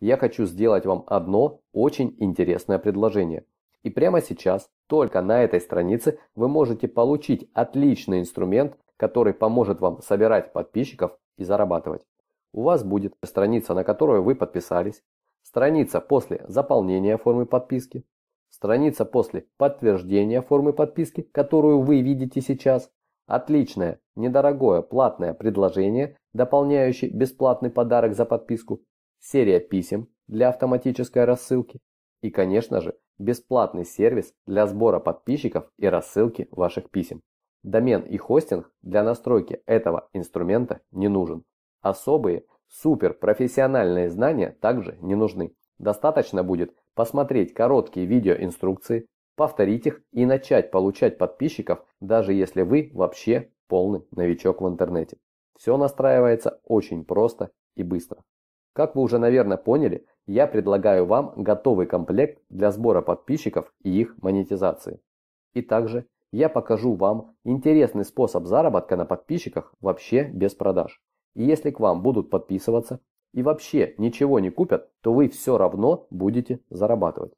я хочу сделать вам одно очень интересное предложение. И прямо сейчас, только на этой странице, вы можете получить отличный инструмент, который поможет вам собирать подписчиков и зарабатывать. У вас будет страница, на которую вы подписались, страница после заполнения формы подписки, страница после подтверждения формы подписки, которую вы видите сейчас, отличное, недорогое, платное предложение, дополняющий бесплатный подарок за подписку серия писем для автоматической рассылки и, конечно же, бесплатный сервис для сбора подписчиков и рассылки ваших писем. Домен и хостинг для настройки этого инструмента не нужен. Особые суперпрофессиональные знания также не нужны. Достаточно будет посмотреть короткие видеоинструкции, повторить их и начать получать подписчиков, даже если вы вообще полный новичок в интернете. Все настраивается очень просто и быстро. Как вы уже, наверное, поняли, я предлагаю вам готовый комплект для сбора подписчиков и их монетизации. И также я покажу вам интересный способ заработка на подписчиках вообще без продаж. И если к вам будут подписываться и вообще ничего не купят, то вы все равно будете зарабатывать.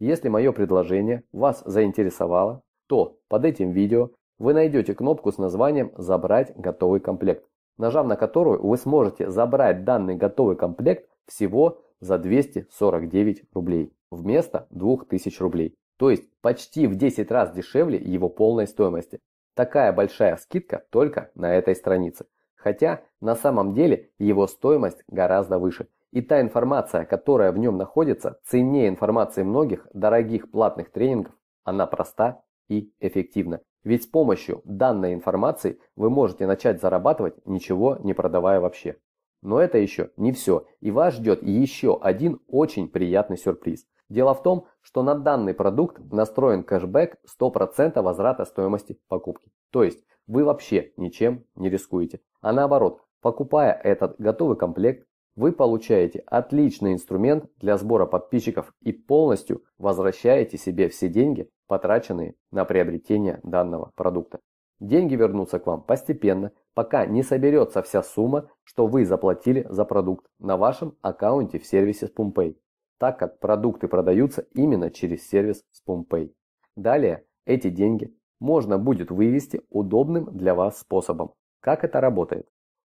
Если мое предложение вас заинтересовало, то под этим видео вы найдете кнопку с названием «Забрать готовый комплект» нажав на которую вы сможете забрать данный готовый комплект всего за 249 рублей вместо 2000 рублей. То есть почти в 10 раз дешевле его полной стоимости. Такая большая скидка только на этой странице. Хотя на самом деле его стоимость гораздо выше. И та информация, которая в нем находится, ценнее информации многих дорогих платных тренингов, она проста и эффективна. Ведь с помощью данной информации вы можете начать зарабатывать, ничего не продавая вообще. Но это еще не все, и вас ждет еще один очень приятный сюрприз. Дело в том, что на данный продукт настроен кэшбэк 100% возврата стоимости покупки. То есть вы вообще ничем не рискуете. А наоборот, покупая этот готовый комплект, вы получаете отличный инструмент для сбора подписчиков и полностью возвращаете себе все деньги, потраченные на приобретение данного продукта. Деньги вернутся к вам постепенно, пока не соберется вся сумма, что вы заплатили за продукт на вашем аккаунте в сервисе SpoonPay, так как продукты продаются именно через сервис SpoonPay. Далее эти деньги можно будет вывести удобным для вас способом. Как это работает?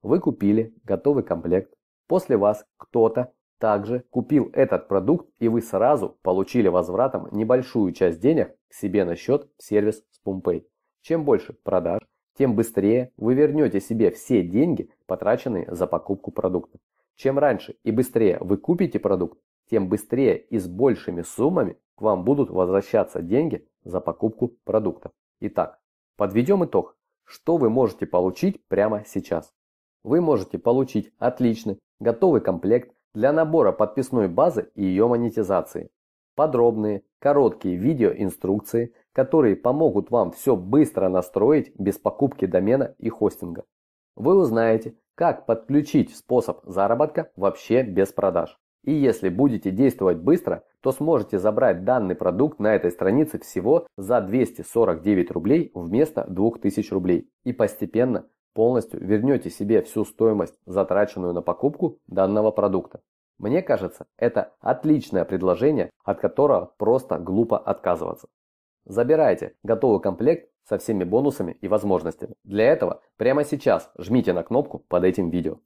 Вы купили готовый комплект, после вас кто-то также купил этот продукт, и вы сразу получили возвратом небольшую часть денег к себе на счет в сервис Spoonpay. Чем больше продаж, тем быстрее вы вернете себе все деньги, потраченные за покупку продукта. Чем раньше и быстрее вы купите продукт, тем быстрее и с большими суммами к вам будут возвращаться деньги за покупку продукта. Итак, подведем итог. Что вы можете получить прямо сейчас? Вы можете получить отличный, готовый комплект для набора подписной базы и ее монетизации. Подробные, короткие видеоинструкции, которые помогут вам все быстро настроить без покупки домена и хостинга. Вы узнаете, как подключить способ заработка вообще без продаж. И если будете действовать быстро, то сможете забрать данный продукт на этой странице всего за 249 рублей вместо 2000 рублей и постепенно полностью вернете себе всю стоимость, затраченную на покупку данного продукта. Мне кажется, это отличное предложение, от которого просто глупо отказываться. Забирайте готовый комплект со всеми бонусами и возможностями. Для этого прямо сейчас жмите на кнопку под этим видео.